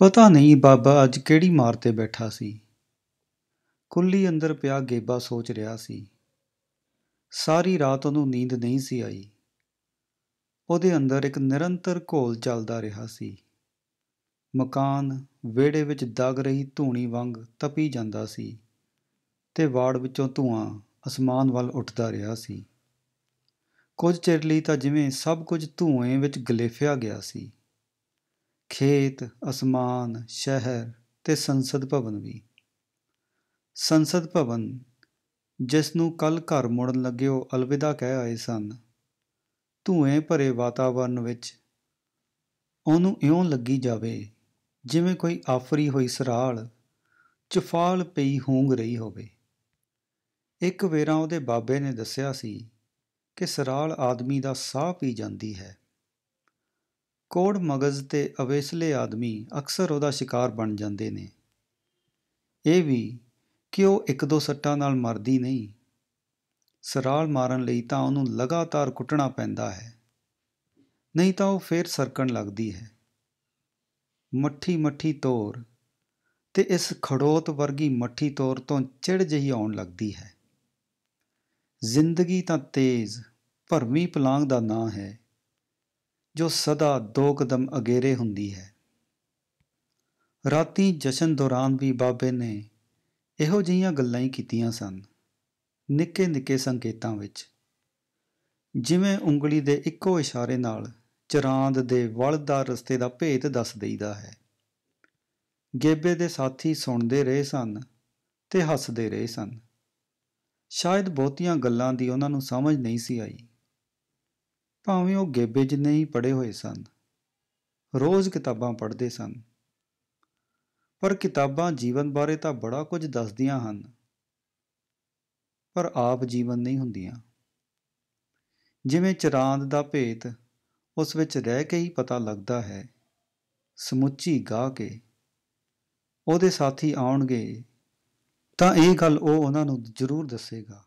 ਪਤਾ ਨਹੀਂ ਬਾਬਾ ਅੱਜ ਕਿਹੜੀ ਮਾਰ ਤੇ ਬੈਠਾ ਸੀ ਕੁੱਲੀ ਅੰਦਰ ਪਿਆ ਗੇਬਾ ਸੋਚ ਰਿਹਾ ਸੀ ਸਾਰੀ ਰਾਤ ਉਹਨੂੰ ਨੀਂਦ ਨਹੀਂ ਸੀ ਆਈ ਉਹਦੇ ਅੰਦਰ ਇੱਕ ਨਿਰੰਤਰ ਘੋਲ ਚੱਲਦਾ ਰਿਹਾ ਸੀ ਮਕਾਨ ਵਿਹੜੇ ਵਿੱਚ ਦਗ ਰਹੀ ਧੂਣੀ ਵਾਂਗ ਤਪੀ ਜਾਂਦਾ ਸੀ ਤੇ ਵਾੜ ਵਿੱਚੋਂ ਧੂਆਂ ਅਸਮਾਨ ਵੱਲ ਉੱਠਦਾ ਰਿਹਾ ਸੀ ਕੁਝ ਚਿਰ ਲਈ ਤਾਂ ਜਿਵੇਂ ਸਭ ਕੁਝ ਧੂਏ ਵਿੱਚ ਗਲੇਫਿਆ ਗਿਆ ਸੀ ਖੇਤ ਅਸਮਾਨ ਸ਼ਹਿਰ ਤੇ ਸੰਸਦ ਭਵਨ ਵੀ ਸੰਸਦ ਭਵਨ ਜਿਸ ਨੂੰ ਕੱਲ ਘਰ ਮੁੜਨ ਲੱਗਿਓ ਅਲਵਿਦਾ ਕਹਿ ਆਏ ਸਨ ਧੂਏ ਭਰੇ ਵਾਤਾਵਰਨ ਵਿੱਚ ਉਹਨੂੰ ਇਉਂ ਲੱਗੀ ਜਾਵੇ ਜਿਵੇਂ ਕੋਈ ਆਫਰੀ ਹੋਈ ਸਰਾਲ ਚਫਾਲ ਪਈ ਹੂੰਗ ਰਹੀ ਹੋਵੇ ਇੱਕ ਵੇਰਾ ਉਹਦੇ ਬਾਬੇ ਨੇ ਦੱਸਿਆ ਸੀ ਕਿ ਸਰਾਲ ਆਦਮੀ ਦਾ ਸਾਹ ਪੀ ਜਾਂਦੀ ਹੈ ਕੋੜ ਮਗਜ਼ ਤੇ ਅਵੇਸਲੇ ਆਦਮੀ ਅਕਸਰ ਉਹਦਾ ਸ਼ਿਕਾਰ ਬਣ ਜਾਂਦੇ ਨੇ ਇਹ ਵੀ ਕਿ ਉਹ ਇੱਕ ਦੋ ਸੱਟਾਂ ਨਾਲ ਮਰਦੀ ਨਹੀਂ ਸਰਾਲ ਮਾਰਨ ਲਈ ਤਾਂ ਉਹਨੂੰ ਲਗਾਤਾਰ ਕੁੱਟਣਾ ਪੈਂਦਾ ਹੈ ਨਹੀਂ ਤਾਂ ਉਹ ਫੇਰ ਸਰਕਣ ਲੱਗਦੀ ਹੈ ਮੱਠੀ ਮੱਠੀ ਤੋਰ ਤੇ ਇਸ ਖੜੋਤ ਵਰਗੀ ਮੱਠੀ ਤੋਰ ਤੋਂ ਚਿੜ ਜਹੀ ਆਉਣ ਲੱਗਦੀ ਹੈ ਜ਼ਿੰਦਗੀ ਤਾਂ ਤੇਜ਼ ਭਰਮੀ ਪਲਾਂਗ ਦਾ ਨਾਂ ਹੈ ਜੋ ਸਦਾ ਦੋ ਕਦਮ ਅਗੇਰੇ ਹੁੰਦੀ ਹੈ ਰਾਤੀ ਜਸ਼ਨ ਦੌਰਾਨ ਵੀ ਬਾਬੇ ਨੇ ਇਹੋ ਜਿਹੀਆਂ ਗੱਲਾਂ ਹੀ ਕੀਤੀਆਂ ਸਨ ਨਿੱਕੇ ਨਿੱਕੇ ਸੰਕੇਤਾਂ ਵਿੱਚ ਜਿਵੇਂ ਉਂਗਲੀ ਦੇ ਇੱਕੋ ਇਸ਼ਾਰੇ ਨਾਲ ਚਰਾਂਦ ਦੇ ਵੱਲ ਦਾ ਰਸਤੇ ਦਾ ਭੇਤ ਦੱਸ ਦਈਦਾ ਹੈ ਗੇਬੇ ਦੇ ਸਾਥੀ ਸੁਣਦੇ ਰਹੇ ਸਨ ਤੇ ਹੱਸਦੇ ਰਹੇ ਸਨ ਸ਼ਾਇਦ ਬਹੁਤੀਆਂ ਗੱਲਾਂ ਦੀ ਉਹਨਾਂ ਨੂੰ ਸਮਝ ਨਹੀਂ ਸੀ ਆਈ ਭਾਵੇਂ ਉਹ ਗੇਬੇ ਜਿੰਨੇ ਹੀ ਪੜੇ ਹੋਏ ਸਨ ਰੋਜ਼ ਕਿਤਾਬਾਂ ਪੜ੍ਹਦੇ ਸਨ ਪਰ ਕਿਤਾਬਾਂ ਜੀਵਨ ਬਾਰੇ ਤਾਂ ਬੜਾ ਕੁਝ ਦੱਸਦੀਆਂ ਹਨ ਪਰ ਆਪ ਜੀਵਨ ਨਹੀਂ ਹੁੰਦੀਆਂ ਜਿਵੇਂ ਚਰਾਂਦ ਦਾ ਭੇਤ ਉਸ ਵਿੱਚ ਰਹਿ ਕੇ ਹੀ ਪਤਾ ਲੱਗਦਾ ਹੈ ਸਮੁੱਚੀ ਗਾ ਕੇ ਉਹਦੇ ਸਾਥੀ ਆਉਣਗੇ ਤਾਂ ਇਹ ਗੱਲ ਉਹ ਉਹਨਾਂ ਨੂੰ ਜ਼ਰੂਰ ਦੱਸੇਗਾ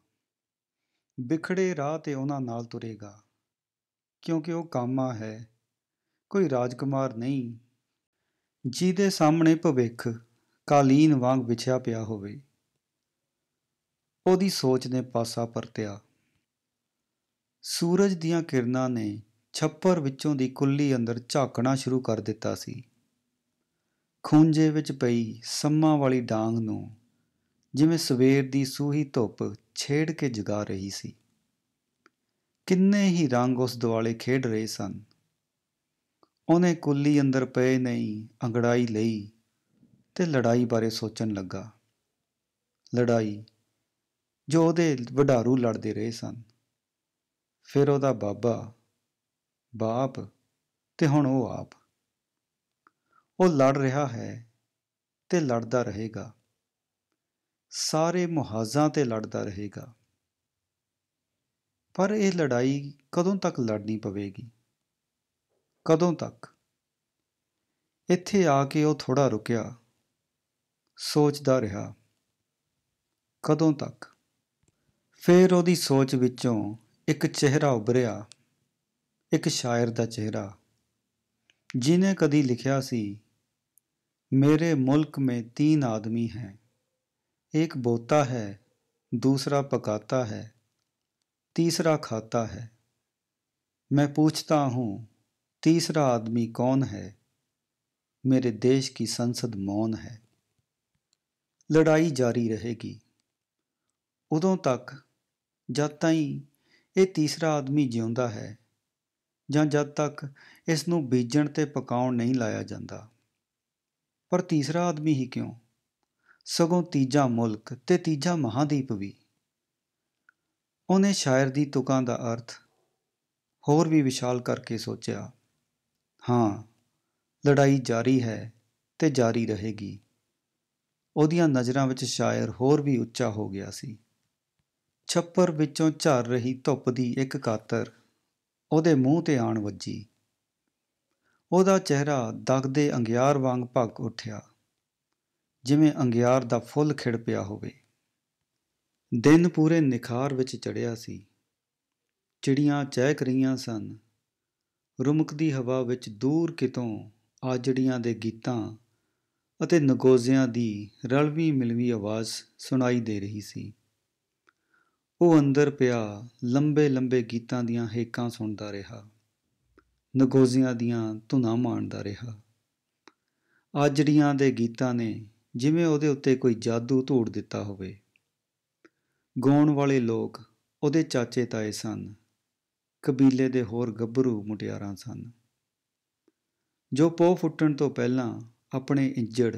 ਵਿਖੜੇ ਰਾਹ ਤੇ ਉਹਨਾਂ ਨਾਲ ਤੁਰੇਗਾ ਕਿਉਂਕਿ ਉਹ ਕਾਮਾ ਹੈ ਕੋਈ ਰਾਜਕੁਮਾਰ ਨਹੀਂ ਜਿਹਦੇ ਸਾਹਮਣੇ ਭਵਿੱਖ ਕਾਲੀਨ ਵਾਂਗ ਵਿਛਿਆ ਪਿਆ ਹੋਵੇ ਉਹਦੀ ਸੋਚ ਨੇ ਪਾਸਾ ਪਰਤਿਆ ਸੂਰਜ ਦੀਆਂ ਕਿਰਨਾਂ ਨੇ ਛੱਪਰ ਵਿੱਚੋਂ ਦੀ ਕੁੱਲੀ ਅੰਦਰ ਝਾਕਣਾ ਸ਼ੁਰੂ ਕਰ ਦਿੱਤਾ ਸੀ ਖੂੰਜੇ ਵਿੱਚ ਪਈ ਸੰਮਾਂ ਵਾਲੀ ਡਾਂਗ ਨੂੰ ਜਿਵੇਂ ਸਵੇਰ ਦੀ ਸੂਹੀ ਧੁੱਪ ਛੇੜ ਕੇ ਜਗਾ ਰਹੀ ਸੀ ਕਿੰਨੇ ਹੀ ਰੰਗ ਉਸ ਦਿਵਾਲੇ ਖੇਡ ਰਹੇ ਸਨ ਉਹਨੇ ਕੁੱਲੀ ਅੰਦਰ ਪਏ ਨਹੀਂ ਅੰਗੜਾਈ ਲਈ ਤੇ ਲੜਾਈ ਬਾਰੇ ਸੋਚਣ ਲੱਗਾ ਲੜਾਈ ਜੋ ਉਹਦੇ ਵਡਾਰੂ ਲੜਦੇ ਰਹੇ ਸਨ ਫਿਰ ਉਹਦਾ ਬਾਬਾ ਬਾਪ ਤੇ ਹੁਣ ਉਹ ਆਪ ਉਹ ਲੜ ਰਿਹਾ ਹੈ ਤੇ ਲੜਦਾ ਰਹੇਗਾ ਸਾਰੇ ਮੁਹਾਜ਼ਾਂ ਤੇ ਲੜਦਾ ਰਹੇਗਾ ਪਰ ਇਹ ਲੜਾਈ ਕਦੋਂ ਤੱਕ ਲੜਨੀ ਪਵੇਗੀ ਕਦੋਂ ਤੱਕ ਇੱਥੇ ਆ ਕੇ ਉਹ ਥੋੜਾ ਰੁਕਿਆ ਸੋਚਦਾ ਰਿਹਾ ਕਦੋਂ ਤੱਕ ਫੇਰ ਉਹਦੀ ਸੋਚ ਵਿੱਚੋਂ ਇੱਕ ਚਿਹਰਾ ਉਭਰਿਆ ਇੱਕ ਸ਼ਾਇਰ ਦਾ ਚਿਹਰਾ ਜਿਨੇ ਕਦੀ ਲਿਖਿਆ ਸੀ ਮੇਰੇ ਮੁਲਕ ਮੇ ਤੀਨ ਆਦਮੀ ਹੈ ਇੱਕ ਬੋਤਾ ਹੈ ਦੂਸਰਾ ਪਕਾਤਾ ਹੈ ਤੀਸਰਾ ਖਾਤਾ ਹੈ ਮੈਂ पूछता हूँ ਤੀਸਰਾ ਆਦਮੀ ਕੌਣ ਹੈ ਮੇਰੇ ਦੇਸ਼ की ਸੰਸਦ ਮੌਨ ਹੈ ਲੜਾਈ ਜਾਰੀ ਰਹੇਗੀ ਉਦੋਂ ਤੱਕ ਜਦ ਤਾਈਂ ਇਹ ਤੀਸਰਾ ਆਦਮੀ ਜਿਉਂਦਾ ਹੈ ਜਾਂ ਜਦ ਤੱਕ ਇਸ ਨੂੰ ਬੀਜਣ ਤੇ ਪਕਾਉਣ ਨਹੀਂ ਲਾਇਆ ਜਾਂਦਾ ਪਰ ਤੀਸਰਾ ਆਦਮੀ ਹੀ ਕਿਉਂ ਸਗੋਂ ਤੀਜਾ ਮੁਲਕ ਤੇ ਤੀਜਾ ਮਹਾਦੀਪ ਵੀ ਉਹਨੇ ਸ਼ਾਇਰ ਦੀ ਤੁਕਾਂ ਦਾ ਅਰਥ ਹੋਰ ਵੀ ਵਿਸ਼ਾਲ ਕਰਕੇ ਸੋਚਿਆ ਹਾਂ ਲੜਾਈ ਜਾਰੀ ਹੈ ਤੇ ਜਾਰੀ ਰਹੇਗੀ ਉਹਦੀਆਂ ਨਜ਼ਰਾਂ ਵਿੱਚ ਸ਼ਾਇਰ ਹੋਰ ਵੀ ਉੱਚਾ ਹੋ ਗਿਆ ਸੀ ਛੱਪਰ ਵਿੱਚੋਂ ਝਰ ਰਹੀ ਧੁੱਪ ਦੀ ਇੱਕ ਕਾਤਰ ਉਹਦੇ ਮੂੰਹ ਤੇ ਆਣ ਵੱਜੀ ਉਹਦਾ ਚਿਹਰਾ ਦਗਦੇ ਅੰਗਿਆਰ ਵਾਂਗ ਭੱਗ ਉੱਠਿਆ ਜਿਵੇਂ ਅੰਗਿਆਰ ਦਾ ਫੁੱਲ ਖਿੜ ਪਿਆ ਹੋਵੇ ਦਿਨ ਪੂਰੇ ਨਿਖਾਰ ਵਿੱਚ ਚੜਿਆ ਸੀ ਚਿੜੀਆਂ ਚਹਿਕ ਰਹੀਆਂ ਸਨ ਰੁਮਕਦੀ ਹਵਾ ਵਿੱਚ ਦੂਰ ਕਿਤੋਂ ਆਜੜੀਆਂ ਦੇ ਗੀਤਾਂ ਅਤੇ ਨਗੋਜ਼ਿਆਂ ਦੀ ਰਲਵੀ ਮਿਲਵੀ ਆਵਾਜ਼ ਸੁਣਾਈ ਦੇ ਰਹੀ ਸੀ ਉਹ ਅੰਦਰ ਪਿਆ ਲੰਬੇ ਲੰਬੇ ਗੀਤਾਂ ਦੀਆਂ ਹੇਕਾਂ ਸੁਣਦਾ ਰਿਹਾ ਨਗੋਜ਼ਿਆਂ ਦੀਆਂ ਧੁਨਾਂ ਮਾਣਦਾ ਰਿਹਾ ਆਜੜੀਆਂ ਦੇ ਗੀਤਾਂ ਨੇ ਜਿਵੇਂ ਉਹਦੇ ਉੱਤੇ ਕੋਈ ਜਾਦੂ ਧੂੜ ਦਿੱਤਾ ਹੋਵੇ ਗਾਉਣ ਵਾਲੇ ਲੋਕ ਉਹਦੇ ਚਾਚੇ ਤਾਏ ਸਨ ਕਬੀਲੇ ਦੇ ਹੋਰ ਗੱਭਰੂ ਮੁਟਿਆਰਾਂ ਸਨ ਜੋ ਪੋ ਫੁੱਟਣ ਤੋਂ ਪਹਿਲਾਂ ਆਪਣੇ ਇੰਜੜ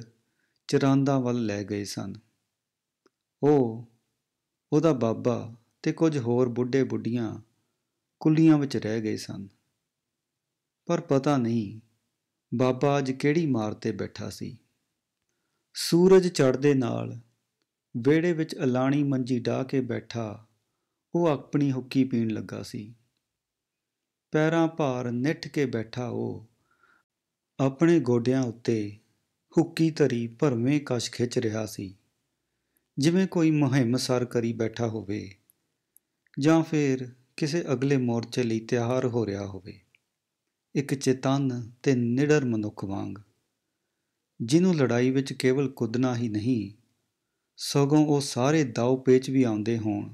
ਚਰਾਂਦਾ ਵੱਲ ਲੈ ਗਏ ਸਨ ਉਹ ਉਹਦਾ ਬਾਬਾ ਤੇ ਕੁਝ ਹੋਰ ਬੁੱਢੇ ਬੁੱਢੀਆਂ ਕੁੱਲੀਆਂ ਵਿੱਚ ਰਹਿ ਗਏ ਸਨ ਪਰ ਪਤਾ ਨਹੀਂ ਬਾਬਾ ਅੱਜ ਕਿਹੜੀ ਮਾਰ ਤੇ ਬੈਠਾ ਸੀ ਸੂਰਜ ਚੜ੍ਹਦੇ ਨਾਲ ਵਿਹੜੇ ਵਿੱਚ ਅਲਾਣੀ ਮੰਜੀ ਢਾ ਕੇ ਬੈਠਾ ਉਹ ਆਪਣੀ ਹੁੱਕੀ ਪੀਣ ਲੱਗਾ ਸੀ ਪੈਰਾਂ ਭਾਰ ਨਿੱਠ ਕੇ ਬੈਠਾ ਉਹ ਆਪਣੇ ਗੋਡਿਆਂ ਉੱਤੇ ਹੁੱਕੀ ਧਰੀ ਭਰਵੇਂ ਕਸ਼ ਖਿੱਚ ਰਿਹਾ ਸੀ ਜਿਵੇਂ ਕੋਈ ਮਹਿਮ ਸਰ ਕਰੀ ਬੈਠਾ ਹੋਵੇ ਜਾਂ ਫਿਰ ਕਿਸੇ ਅਗਲੇ ਮੋਰਚੇ ਲਈ ਤਿਆਰ ਹੋ ਰਿਹਾ ਹੋਵੇ ਇੱਕ ਚੇਤਨ ਤੇ ਨਿਡਰ ਮਨੁੱਖ ਵਾਂਗ ਜਿਹਨੂੰ ਲੜਾਈ ਵਿੱਚ ਕੇਵਲ ਕੁੱਦਣਾ ਹੀ ਨਹੀਂ ਸਗੋਂ ਉਹ ਸਾਰੇ ਦਾਉ ਪੇਚ ਵੀ ਆਉਂਦੇ ਹੋਣ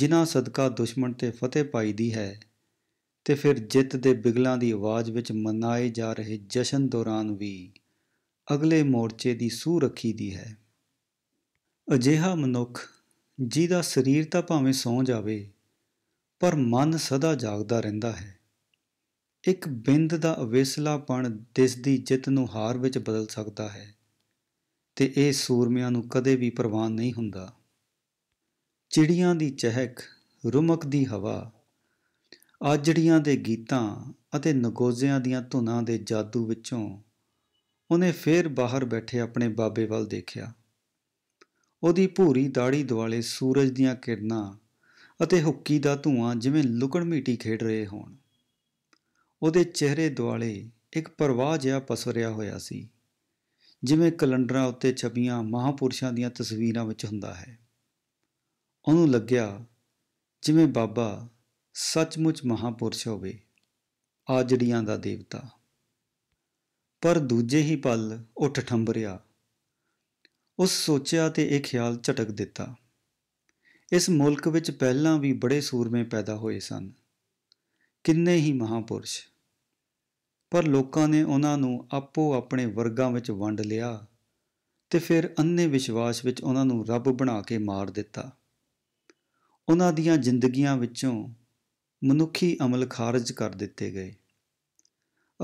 ਜਿਨ੍ਹਾਂ ਸਦਕਾ ਦੁਸ਼ਮਣ ਤੇ ਫਤਿਹ ਪਾਈ ਦੀ ਹੈ ਤੇ ਫਿਰ ਜਿੱਤ ਦੇ ਬਿਗਲਾਂ ਦੀ ਆਵਾਜ਼ ਵਿੱਚ ਮਨਾਏ ਜਾ ਰਹੇ ਜਸ਼ਨ ਦੌਰਾਨ ਵੀ ਅਗਲੇ ਮੋਰਚੇ ਦੀ ਸੂ ਰੱਖੀ ਦੀ ਹੈ ਅਜਿਹਾ ਮਨੁੱਖ ਜਿਹਦਾ ਸਰੀਰ ਤਾਂ ਭਾਵੇਂ ਸੌਂ ਜਾਵੇ ਪਰ ਮਨ ਸਦਾ ਜਾਗਦਾ ਰਹਿੰਦਾ ਹੈ ਇੱਕ ਬਿੰਦ ਦਾ ਅਵੇਸਲਾਪਣ ਦਿਸਦੀ ਜਿੱਤ ਨੂੰ ਹਾਰ ਵਿੱਚ ਬਦਲ ਸਕਦਾ ਹੈ ਤੇ ਇਹ ਸੂਰਮਿਆਂ ਨੂੰ ਕਦੇ ਵੀ ਪ੍ਰਵਾਨ ਨਹੀਂ ਹੁੰਦਾ ਚਿੜੀਆਂ ਦੀ ਚਹਿਕ ਰੁਮਕ ਦੀ ਹਵਾ ਆਜੜੀਆਂ ਦੇ ਗੀਤਾਂ ਅਤੇ ਨਗੋਜ਼ਿਆਂ ਦੀਆਂ ਧੁਨਾਂ ਦੇ ਜਾਦੂ ਵਿੱਚੋਂ ਉਹਨੇ ਫੇਰ ਬਾਹਰ ਬੈਠੇ ਆਪਣੇ ਬਾਬੇ ਵੱਲ ਦੇਖਿਆ ਉਹਦੀ ਭੂਰੀ ਦਾੜੀ ਦੁਆਲੇ ਸੂਰਜ ਦੀਆਂ ਕਿਰਨਾਂ ਅਤੇ ਹੁੱਕੀ ਦਾ ਧੂਆਂ ਜਿਵੇਂ ਲੁਕਣ ਮੀਟੀ ਖੇਡ ਰਹੇ ਹੋਣ ਉਹਦੇ ਚਿਹਰੇ ਦੁਆਲੇ ਇੱਕ ਪਰਵਾਹ ਜਿਹਾ ਪਸਰਿਆ ਹੋਇਆ ਸੀ ਜਿਵੇਂ ਕੈਲੰਡਰਾਂ ਉੱਤੇ ਛਪੀਆਂ ਮਹਾਪੁਰਸ਼ਾਂ ਦੀਆਂ ਤਸਵੀਰਾਂ ਵਿੱਚ ਹੁੰਦਾ ਹੈ ਉਹਨੂੰ ਲੱਗਿਆ ਜਿਵੇਂ ਬਾਬਾ ਸੱਚਮੁੱਚ ਮਹਾਪੁਰਸ਼ ਹੋਵੇ ਆਜੜੀਆਂ ਦਾ ਦੇਵਤਾ ਪਰ ਦੂਜੇ ਹੀ ਪਲ ਉੱਠ ਠੰਬਰਿਆ ਉਸ ਸੋਚਿਆ ਤੇ ਇਹ ਖਿਆਲ ਝਟਕ ਦਿੱਤਾ ਇਸ ਮੁਲਕ ਵਿੱਚ ਪਹਿਲਾਂ ਵੀ ਬੜੇ ਸੂਰਮੇ ਪੈਦਾ ਹੋਏ ਸਨ ਕਿੰਨੇ ਹੀ ਮਹਾਪੁਰਸ਼ ਪਰ ਲੋਕਾਂ ਨੇ ਉਹਨਾਂ ਨੂੰ ਆਪੋ ਆਪਣੇ ਵਰਗਾਂ ਵਿੱਚ ਵੰਡ ਲਿਆ ਤੇ ਫਿਰ ਅੰਨੇ ਵਿਸ਼ਵਾਸ ਵਿੱਚ ਉਹਨਾਂ ਨੂੰ ਰੱਬ ਬਣਾ ਕੇ ਮਾਰ ਦਿੱਤਾ ਉਹਨਾਂ ਦੀਆਂ ਜ਼ਿੰਦਗੀਆਂ ਵਿੱਚੋਂ ਮਨੁੱਖੀ ਅਮਲ ਖਾਰਜ ਕਰ ਦਿੱਤੇ ਗਏ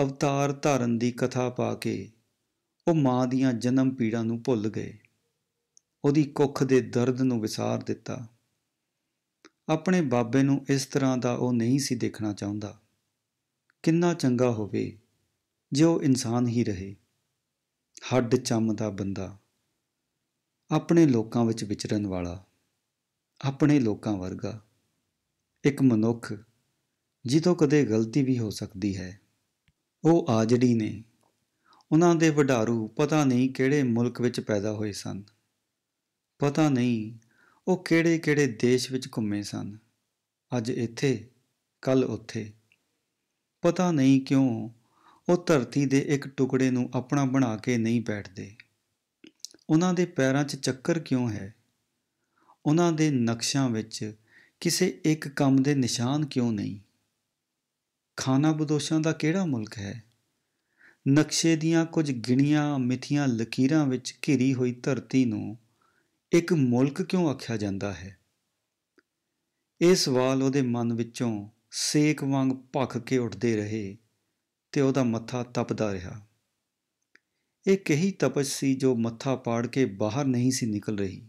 ਅਵਤਾਰ ਧਾਰਨ ਦੀ ਕਥਾ ਪਾ ਕੇ ਉਹ ਮਾਂ ਦੀਆਂ ਜਨਮ ਪੀੜਾਂ ਨੂੰ ਭੁੱਲ ਗਏ ਉਹਦੀ ਕੁੱਖ ਦੇ ਦਰਦ ਨੂੰ ਵਿਸਾਰ ਦਿੱਤਾ ਆਪਣੇ ਬਾਬੇ ਨੂੰ ਇਸ ਤਰ੍ਹਾਂ ਦਾ ਉਹ ਨਹੀਂ ਸੀ ਦੇਖਣਾ ਚਾਹੁੰਦਾ ਕਿੰਨਾ ਚੰਗਾ ਹੋਵੇ ਜੇ ਉਹ ਇਨਸਾਨ ਹੀ ਰਹੇ ਹੱਡ ਚੰਮ ਦਾ ਬੰਦਾ ਆਪਣੇ ਲੋਕਾਂ ਵਿੱਚ ਵਿਚਰਨ ਵਾਲਾ ਆਪਣੇ ਲੋਕਾਂ ਵਰਗਾ ਇੱਕ ਮਨੁੱਖ ਜਿੱਦੋਂ ਕਦੇ ਗਲਤੀ ਵੀ ਹੋ ਸਕਦੀ ਹੈ ਉਹ ਆਜੜੀ ਨੇ ਉਹਨਾਂ ਦੇ ਵਡਾਰੂ ਪਤਾ ਨਹੀਂ ਕਿਹੜੇ ਮੁਲਕ ਵਿੱਚ ਪੈਦਾ ਹੋਏ ਸਨ ਪਤਾ ਨਹੀਂ ਉਹ ਕਿਹੜੇ-ਕਿਹੜੇ ਦੇਸ਼ ਵਿੱਚ ਘੁੰਮੇ ਸਨ ਅੱਜ ਇੱਥੇ ਕੱਲ ਉੱਥੇ ਪਤਾ ਨਹੀਂ ਕਿਉਂ ਉਹ ਧਰਤੀ ਦੇ ਇੱਕ ਟੁਕੜੇ ਨੂੰ ਆਪਣਾ ਬਣਾ ਕੇ ਨਹੀਂ ਬੈਠਦੇ ਉਹਨਾਂ ਦੇ ਪੈਰਾਂ 'ਚ ਚੱਕਰ ਕਿਉਂ ਹੈ ਉਹਨਾਂ ਦੇ ਨਕਸ਼ਾਂ ਵਿੱਚ ਕਿਸੇ ਇੱਕ ਕੰਮ ਦੇ ਨਿਸ਼ਾਨ ਕਿਉਂ ਨਹੀਂ ਖਾਨਾ ਬਦੋਸ਼ਾਂ ਦਾ ਕਿਹੜਾ ਮੁਲਕ ਹੈ ਨਕਸ਼ੇ ਦੀਆਂ ਕੁਝ ਗਿਣੀਆਂ ਮਿਥੀਆਂ ਲਕੀਰਾਂ ਵਿੱਚ ਘਿਰੀ ਹੋਈ ਧਰਤੀ ਨੂੰ ਇੱਕ ਮੁਲਕ ਕਿਉਂ ਆਖਿਆ ਜਾਂਦਾ ਹੈ ਇਹ ਸਵਾਲ ਉਹਦੇ ਮਨ ਵਿੱਚੋਂ ਸੇਕ ਵਾਂਗ ਭੱਖ ਕੇ ਉੱਠਦੇ ਰਹੇ ਤੇ ਉਹਦਾ ਮੱਥਾ ਤਪਦਾ ਰਿਹਾ ਇਹ ਕਹੀ ਤਪਸ਼ ਸੀ ਜੋ ਮੱਥਾ ਪਾੜ ਕੇ ਬਾਹਰ ਨਹੀਂ ਸੀ ਨਿਕਲ ਰਹੀ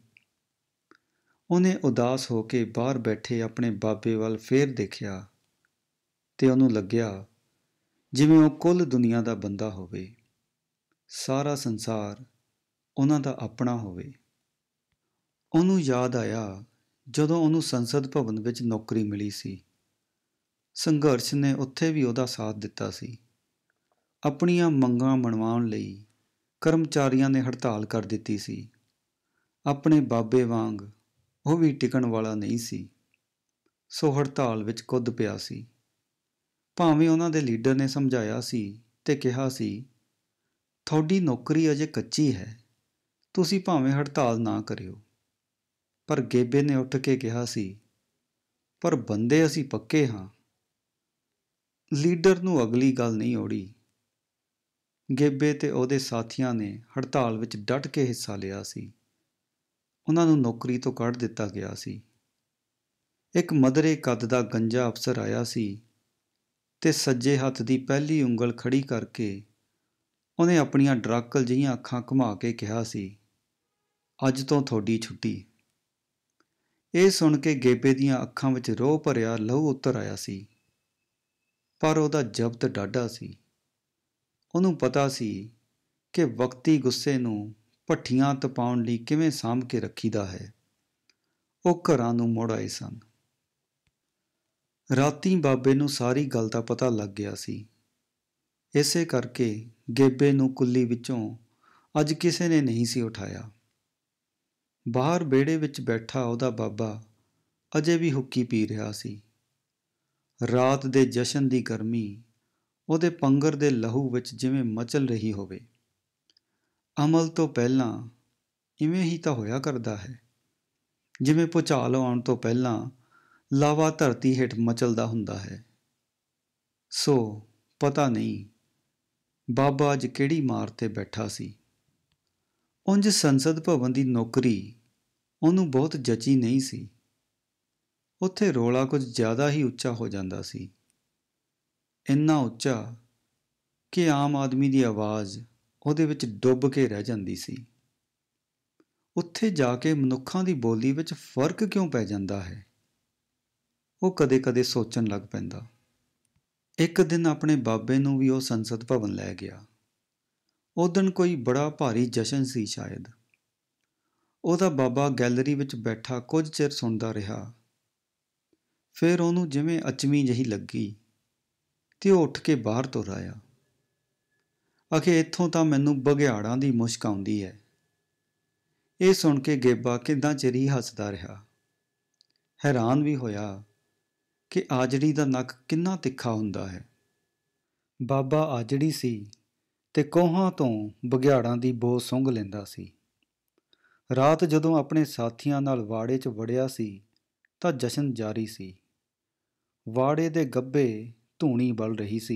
ਉਹਨੇ ਉਦਾਸ ਹੋ ਕੇ ਬਾਹਰ ਬੈਠੇ ਆਪਣੇ ਬਾਬੇ ਵੱਲ ਫੇਰ ਦੇਖਿਆ ਤੇ ਉਹਨੂੰ ਲੱਗਿਆ ਜਿਵੇਂ ਉਹ ਕੁੱਲ ਦੁਨੀਆ ਦਾ ਬੰਦਾ ਹੋਵੇ ਸਾਰਾ ਸੰਸਾਰ ਉਹਨਾਂ ਦਾ ਆਪਣਾ ਹੋਵੇ ਉਹਨੂੰ ਯਾਦ ਆਇਆ ਜਦੋਂ ਉਹਨੂੰ ਸੰਸਦ ਭਵਨ ਵਿੱਚ ਨੌਕਰੀ ਮਿਲੀ ਸੀ ਸੰਘਰਸ਼ ਨੇ ਉੱਥੇ ਵੀ ਉਹਦਾ ਸਾਥ ਦਿੱਤਾ ਸੀ ਆਪਣੀਆਂ ਮੰਗਾਂ ਬਣਵਾਉਣ ਲਈ ਕਰਮਚਾਰੀਆਂ ਨੇ ਹੜਤਾਲ ਕਰ ਦਿੱਤੀ ਸੀ ਆਪਣੇ ਬਾਬੇ ਵਾਂਗ ਉਹ ਵੀ ਟਿਕਣ ਵਾਲਾ ਨਹੀਂ ਸੀ ਸੋ ਹੜਤਾਲ ਵਿੱਚ ਕੁੱਦ ਪਿਆ ਸੀ ਭਾਵੇਂ ਉਹਨਾਂ ਦੇ ਲੀਡਰ ਨੇ ਸਮਝਾਇਆ ਸੀ ਤੇ ਕਿਹਾ ਸੀ ਤੁਹਾਡੀ ਨੌਕਰੀ ਅਜੇ ਕੱਚੀ ਹੈ ਤੁਸੀਂ ਭਾਵੇਂ ਹੜਤਾਲ ਨਾ ਕਰਿਓ ਪਰ ਗੇਬੇ ਨੇ ਉੱਠ ਕੇ ਕਿਹਾ ਸੀ ਪਰ ਬੰਦੇ ਅਸੀਂ ਪੱਕੇ ਹਾਂ ਲੀਡਰ ਨੂੰ ਅਗਲੀ ਗੱਲ ਨਹੀਂ ਔੜੀ ਗੇਬੇ ਤੇ ਉਹਦੇ ਸਾਥੀਆਂ ਨੇ ਹੜਤਾਲ ਵਿੱਚ ਡਟ ਕੇ ਹਿੱਸਾ ਲਿਆ ਸੀ ਉਹਨਾਂ ਨੂੰ ਨੌਕਰੀ ਤੋਂ ਕੱਢ ਦਿੱਤਾ ਗਿਆ ਸੀ ਇੱਕ ਮਦਰੇ ਕੱਦ ਦਾ ਗੰਜਾ ਅਫਸਰ ਆਇਆ ਸੀ ਤੇ ਸੱਜੇ ਹੱਥ ਦੀ ਪਹਿਲੀ ਉਂਗਲ ਖੜੀ ਕਰਕੇ ਉਹਨੇ ਆਪਣੀਆਂ ਡਰਾਕਲ ਜਿਹੀਆਂ ਅੱਖਾਂ ਘੁਮਾ ਕੇ ਕਿਹਾ ਸੀ ਅੱਜ ਤੋਂ ਤੁਹਾਡੀ ਛੁੱਟੀ ਇਹ ਸੁਣ ਕੇ ਗੇਪੇ ਦੀਆਂ ਅੱਖਾਂ ਵਿੱਚ ਰੋਹ ਭਰਿਆ ਲਹੂ ਉੱਤਰ ਆਇਆ ਸੀ ਪਰ ਉਹਦਾ ਜਬਤ ਡਾਡਾ ਸੀ ਉਹਨੂੰ ਪਤਾ ਸੀ ਕਿ ਵਕਤੀ ਗੁੱਸੇ ਨੂੰ ਪੱਠੀਆਂ ਤਪਾਉਣ ਲਈ ਕਿਵੇਂ ਸਾਂਭ ਕੇ ਰੱਖੀਦਾ ਹੈ ਉਹ ਘਰਾਂ ਨੂੰ ਮੋੜ ਆਏ ਸਨ ਰਾਤੀ ਬਾਬੇ ਨੂੰ ਸਾਰੀ ਗੱਲ ਦਾ ਪਤਾ ਲੱਗ ਗਿਆ ਸੀ ਇਸੇ ਕਰਕੇ ਗੇਬੇ ਨੂੰ ਕੁੱਲੀ ਵਿੱਚੋਂ ਅੱਜ ਕਿਸੇ ਨੇ ਨਹੀਂ ਸੀ ਉਠਾਇਆ ਬਾਹਰ ਬੇੜੇ ਵਿੱਚ ਬੈਠਾ ਉਹਦਾ ਬਾਬਾ ਅਜੇ ਵੀ ਹੁੱਕੀ ਪੀ ਰਿਹਾ ਸੀ ਰਾਤ ਦੇ ਜਸ਼ਨ ਦੀ ਗਰਮੀ ਉਹਦੇ ਪੰਗਰ ਦੇ ਲਹੂ ਵਿੱਚ ਜਿਵੇਂ ਮਚਲ ਰਹੀ ਹੋਵੇ ਅਮਲ ਤੋਂ ਪਹਿਲਾਂ ਇਵੇਂ ਹੀ ਤਾਂ ਹੋਇਆ ਕਰਦਾ ਹੈ ਜਿਵੇਂ ਪੁਚਾਲ ਆਉਣ ਤੋਂ ਪਹਿਲਾਂ ਲਾਵਾ ਧਰਤੀ ਹੇਠ ਮਚਲਦਾ ਹੁੰਦਾ ਹੈ ਸੋ ਪਤਾ ਨਹੀਂ ਬਾਬਾ ਅੱਜ ਕਿਹੜੀ ਮਾਰ ਤੇ ਬੈਠਾ ਸੀ ਉੰਜ ਸੰਸਦ ਭਵਨ ਦੀ ਨੌਕਰੀ ਉਹਨੂੰ ਬਹੁਤ ਜਚੀ ਨਹੀਂ ਸੀ ਉੱਥੇ ਰੋਲਾ ਕੁਝ ਜ਼ਿਆਦਾ ਹੀ ਉੱਚਾ ਹੋ ਜਾਂਦਾ ਸੀ ਇੰਨਾ ਉੱਚਾ ਕਿ ਆਮ ਆਦਮੀ ਦੀ ਆਵਾਜ਼ ਉਹਦੇ ਵਿੱਚ ਡੁੱਬ ਕੇ ਰਹਿ ਜਾਂਦੀ ਸੀ ਉੱਥੇ ਜਾ ਕੇ ਮਨੁੱਖਾਂ ਦੀ ਬੋਲੀ ਵਿੱਚ ਫਰਕ ਕਿਉਂ ਪੈ ਜਾਂਦਾ ਹੈ ਉਹ ਕਦੇ-ਕਦੇ ਸੋਚਣ ਲੱਗ ਪੈਂਦਾ ਇੱਕ ਦਿਨ ਆਪਣੇ ਬਾਬੇ ਨੂੰ ਵੀ ਉਹ ਸੰਸਦ ਭਵਨ ਲੈ ਗਿਆ ਉਹ ਦਿਨ ਕੋਈ ਬੜਾ ਭਾਰੀ ਜਸ਼ਨ ਸੀ ਸ਼ਾਇਦ ਉਹਦਾ ਬਾਬਾ ਗੈਲਰੀ ਵਿੱਚ ਬੈਠਾ ਕੁਝ ਚਿਰ ਸੁਣਦਾ ਰਿਹਾ ਫਿਰ ਉਹਨੂੰ ਜਿਵੇਂ ਅਚਮੀ ਜਹੀ ਲੱਗੀ ਤੇ ਉਹ ਉੱਠ ਕੇ ਬਾਹਰ ਤੁਰ ਆਇਆ ਅਖੇ ਇੱਥੋਂ ਤਾਂ ਮੈਨੂੰ ਬਗਿਆੜਾਂ ਦੀ ਮੁਸ਼ਕ ਆਉਂਦੀ ਹੈ ਇਹ ਸੁਣ ਕੇ ਗੇਬਾ ਕਿੰਦਾ ਚਰੀ ਹੱਸਦਾ ਰਿਹਾ ਹੈਰਾਨ ਵੀ ਹੋਇਆ ਕਿ ਆਜੜੀ ਦਾ ਨੱਕ ਕਿੰਨਾ ਤਿੱਖਾ ਹੁੰਦਾ ਹੈ ਬਾਬਾ ਆਜੜੀ ਸੀ ਤੇ ਕੋਹਾਂ ਤੋਂ ਬਗਿਆੜਾਂ ਦੀ ਬੋ ਸੁੰਘ ਲੈਂਦਾ ਸੀ ਰਾਤ ਜਦੋਂ ਆਪਣੇ ਸਾਥੀਆਂ ਨਾਲ ਵਾੜੇ 'ਚ ਵੜਿਆ ਸੀ ਤਾਂ ਜਸ਼ਨ ਜਾਰੀ ਸੀ ਵਾੜੇ ਦੇ ਗੱਬੇ ਧੂਣੀ ਬਲ ਰਹੀ ਸੀ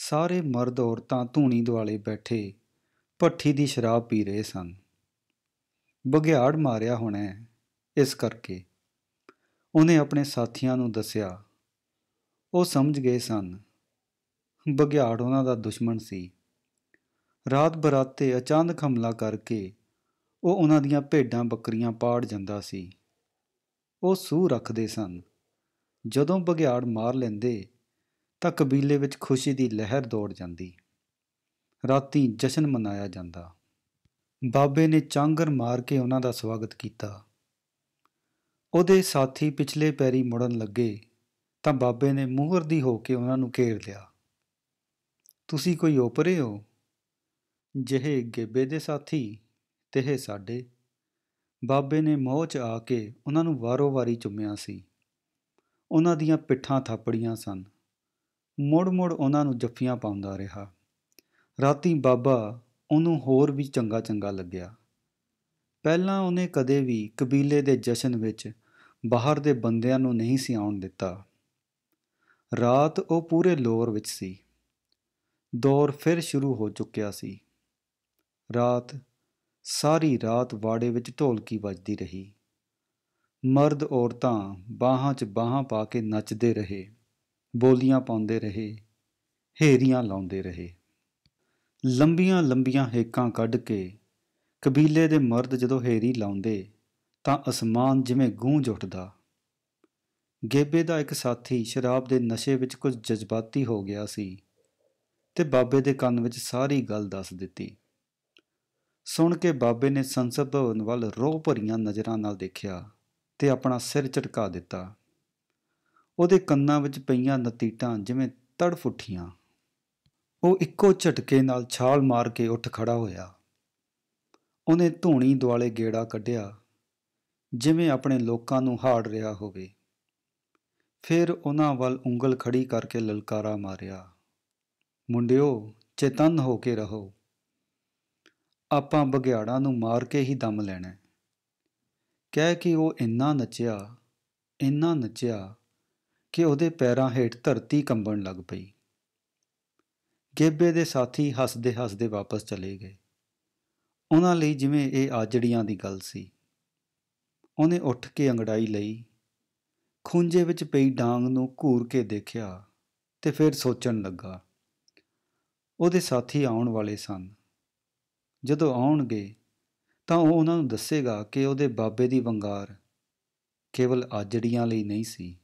ਸਾਰੇ ਮਰਦ ਔਰਤਾਂ ਧੂਣੀ ਦੁਆਲੇ ਬੈਠੇ ਭੱਠੀ ਦੀ ਸ਼ਰਾਬ ਪੀ ਰਹੇ ਸਨ ਬਗਿਆੜ ਮਾਰਿਆ ਹੋਣਾ ਇਸ ਕਰਕੇ ਉਹਨੇ ਆਪਣੇ ਸਾਥੀਆਂ ਨੂੰ ਦੱਸਿਆ ਉਹ ਸਮਝ ਗਏ ਸਨ ਬਗਿਆੜ ਉਹਨਾਂ ਦਾ ਦੁਸ਼ਮਣ ਸੀ ਰਾਤ ਬਰਾਤੇ ਅਚਾਨਕ ਹਮਲਾ ਕਰਕੇ ਉਹ ਉਹਨਾਂ ਦੀਆਂ ਭੇਡਾਂ ਬੱਕਰੀਆਂ ਪਾੜ ਜਾਂਦਾ ਸੀ ਉਹ ਸੂ ਰੱਖਦੇ ਸਨ ਜਦੋਂ ਬਗਿਆੜ ਮਾਰ ਲੈਂਦੇ ਤਾਂ ਕਬੀਲੇ ਵਿੱਚ ਖੁਸ਼ੀ ਦੀ ਲਹਿਰ ਦੌੜ ਜਾਂਦੀ ਰਾਤੀ ਜਸ਼ਨ ਮਨਾਇਆ ਜਾਂਦਾ ਬਾਬੇ ਨੇ ਚਾਂਗਰ ਮਾਰ ਕੇ ਉਹਨਾਂ ਦਾ ਸਵਾਗਤ ਕੀਤਾ ਉਹਦੇ ਸਾਥੀ ਪਿਛਲੇ ਪੈਰੀ ਮੁੜਨ ਲੱਗੇ ਤਾਂ ਬਾਬੇ ਨੇ ਮੂਹਰ ਦੀ ਹੋ ਕੇ ਉਹਨਾਂ ਨੂੰ ਘੇਰ ਲਿਆ ਤੁਸੀਂ ਕੋਈ ਉਪਰੇ ਹੋ ਜਿਹੇ ਗੇਬੇ ਦੇ ਸਾਥੀ ਤੇਹੇ ਸਾਡੇ ਬਾਬੇ ਨੇ ਮੋਚ ਆ ਕੇ ਉਹਨਾਂ ਨੂੰ ਵਾਰੋ-ਵਾਰੀ ਚੁੰਮਿਆ ਸੀ ਉਹਨਾਂ ਦੀਆਂ ਪਿੱਠਾਂ ਥਾਪੜੀਆਂ ਸਨ ਮੁੜ-ਮੁੜ ਉਹਨਾਂ ਨੂੰ ਜੱਫੀਆਂ ਪਾਉਂਦਾ ਰਿਹਾ ਰਾਤੀ ਬਾਬਾ ਉਹਨੂੰ ਹੋਰ ਵੀ ਚੰਗਾ-ਚੰਗਾ ਲੱਗਿਆ ਪਹਿਲਾਂ ਉਹਨੇ ਕਦੇ ਵੀ ਕਬੀਲੇ ਦੇ ਜਸ਼ਨ ਵਿੱਚ ਬਾਹਰ ਦੇ ਬੰਦਿਆਂ ਨੂੰ ਨਹੀਂ ਸੀ ਆਉਣ ਦਿੱਤਾ ਰਾਤ ਉਹ ਪੂਰੇ ਲੋਰ ਵਿੱਚ ਸੀ ਦੌਰ ਫਿਰ ਸ਼ੁਰੂ ਹੋ ਚੁੱਕਿਆ ਸੀ ਰਾਤ ਸਾਰੀ ਰਾਤ ਬਾੜੇ ਵਿੱਚ ਢੋਲਕੀ ਵੱਜਦੀ ਰਹੀ ਮਰਦ ਔਰਤਾਂ ਬਾਹਾਂ 'ਚ ਬਾਹਾਂ ਪਾ ਕੇ ਨੱਚਦੇ ਰਹੇ ਬੋਲੀਆਂ ਪਾਉਂਦੇ ਰਹੇ ਹੇਰੀਆਂ ਲਾਉਂਦੇ ਰਹੇ ਲੰਬੀਆਂ ਲੰਬੀਆਂ ਹੇਕਾਂ ਕੱਢ ਕੇ ਕਬੀਲੇ ਦੇ ਮਰਦ ਜਦੋਂ ਹੇਰੀ ਲਾਉਂਦੇ ਤਾਂ ਅਸਮਾਨ ਜਿਵੇਂ ਗੂੰਜ ਉੱਠਦਾ ਗੇਬੇ ਦਾ ਇੱਕ ਸਾਥੀ ਸ਼ਰਾਬ ਦੇ ਨਸ਼ੇ ਵਿੱਚ ਕੁਝ ਜਜ਼ਬਾਤੀ ਹੋ ਗਿਆ ਸੀ ਤੇ ਬਾਬੇ ਦੇ ਕੰਨ ਵਿੱਚ ਸਾਰੀ ਗੱਲ ਦੱਸ ਦਿੱਤੀ ਸੁਣ ਕੇ ਬਾਬੇ ਨੇ ਸੰਸਦ ਭਵਨ ਵੱਲ ਰੋਹ ਭਰੀਆਂ ਨਜ਼ਰਾਂ ਨਾਲ ਦੇਖਿਆ ਤੇ ਆਪਣਾ ਸਿਰ ਝਟਕਾ ਦਿੱਤਾ ਉਹਦੇ ਕੰਨਾਂ ਵਿੱਚ ਪਈਆਂ ਨਤੀਟਾਂ ਜਿਵੇਂ ਤੜਫ ਉੱਠੀਆਂ ਉਹ ਇੱਕੋ ਝਟਕੇ ਨਾਲ ਛਾਲ ਮਾਰ ਕੇ ਉੱਠ ਖੜਾ ਹੋਇਆ ਉਹਨੇ ਧੂਣੀ ਦੁਆਲੇ ਗੇੜਾ ਕੱਢਿਆ ਜਿਵੇਂ ਆਪਣੇ ਲੋਕਾਂ ਨੂੰ ਹਾੜ ਰਿਹਾ ਹੋਵੇ ਫਿਰ ਉਹਨਾਂ ਵੱਲ ਉਂਗਲ ਖੜੀ ਕਰਕੇ ਲਲਕਾਰਾ ਮਾਰਿਆ ਮੁੰਡਿਓ ਚੇਤਨ ਹੋ ਕੇ ਰਹੋ ਆਪਾਂ ਬਗਿਆੜਾਂ ਨੂੰ ਮਾਰ ਕੇ ਹੀ ਦਮ ਲੈਣਾ ਕਹਿ ਕੇ ਉਹ ਇੰਨਾ ਨੱਚਿਆ ਇੰਨਾ ਨੱਚਿਆ ਕਿ ਉਹਦੇ ਪੈਰਾਂ ਹੇਠ ਧਰਤੀ ਕੰਬਣ ਲੱਗ ਪਈ ਗੇਬੇ ਦੇ ਸਾਥੀ ਹੱਸਦੇ ਹੱਸਦੇ ਵਾਪਸ ਚਲੇ ਗਏ ਉਹਨਾਂ ਲਈ ਜਿਵੇਂ ਇਹ ਆਜੜੀਆਂ ਦੀ ਗੱਲ ਸੀ ਉਹਨੇ ਉੱਠ ਕੇ ਅੰਗੜਾਈ ਲਈ ਖੁੰਝੇ ਵਿੱਚ ਪਈ ਡਾਂਗ ਨੂੰ ਘੂਰ ਕੇ ਦੇਖਿਆ ਤੇ ਫਿਰ ਸੋਚਣ ਲੱਗਾ ਉਹਦੇ ਸਾਥੀ ਆਉਣ ਵਾਲੇ ਸਨ ਜਦੋਂ ਆਉਣਗੇ ਤਾਂ ਉਹ ਉਹਨਾਂ ਨੂੰ ਦੱਸੇਗਾ ਕਿ ਉਹਦੇ ਬਾਬੇ ਦੀ ਵੰਗਾਰ ਕੇਵਲ ਆਜੜੀਆਂ ਲਈ ਨਹੀਂ ਸੀ